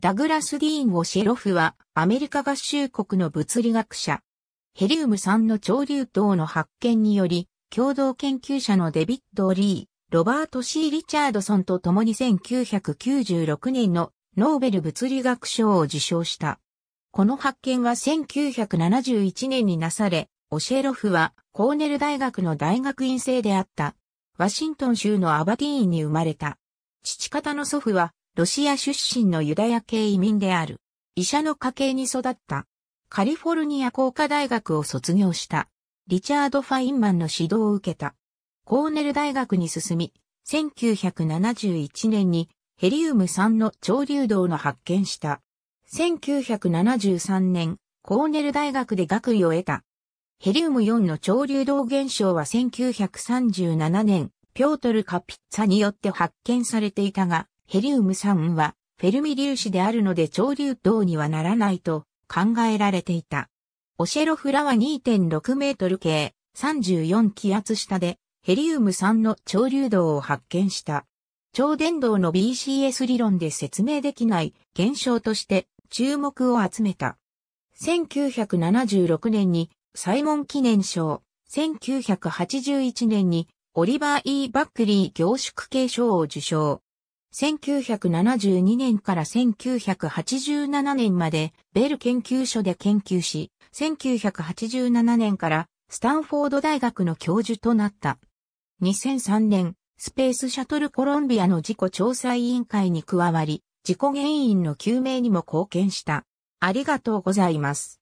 ダグラス・ディーン・ウォシェロフは、アメリカ合衆国の物理学者。ヘリウム3の潮流等の発見により、共同研究者のデビッド・リー、ロバート・ C・ リチャードソンと共に1996年のノーベル物理学賞を受賞した。この発見は1971年になされ、オシェロフはコーネル大学の大学院生であった。ワシントン州のアバディーンに生まれた。父方の祖父はロシア出身のユダヤ系移民である。医者の家系に育った。カリフォルニア工科大学を卒業した。リチャード・ファインマンの指導を受けた。コーネル大学に進み、1971年にヘリウム酸の潮流動の発見した。1973年、コーネル大学で学位を得た。ヘリウム4の潮流動現象は1937年、ピョートル・カピッツァによって発見されていたが、ヘリウム酸はフェルミ粒子であるので超流動にはならないと考えられていた。オシェロフラは2.6メートル径34気圧下でヘリウム酸の超流動を発見した。超伝導の BCS 理論で説明できない現象として注目を集めた。1976年にサイモン記念賞、1981年にオリバー・イーバックリー凝縮継承を受賞、1972年から1987年までベル研究所で研究し、1987年からスタンフォード大学の教授となった。2003年、スペースシャトルコロンビアの事故調査委員会に加わり、事故原因の究明にも貢献した。ありがとうございます。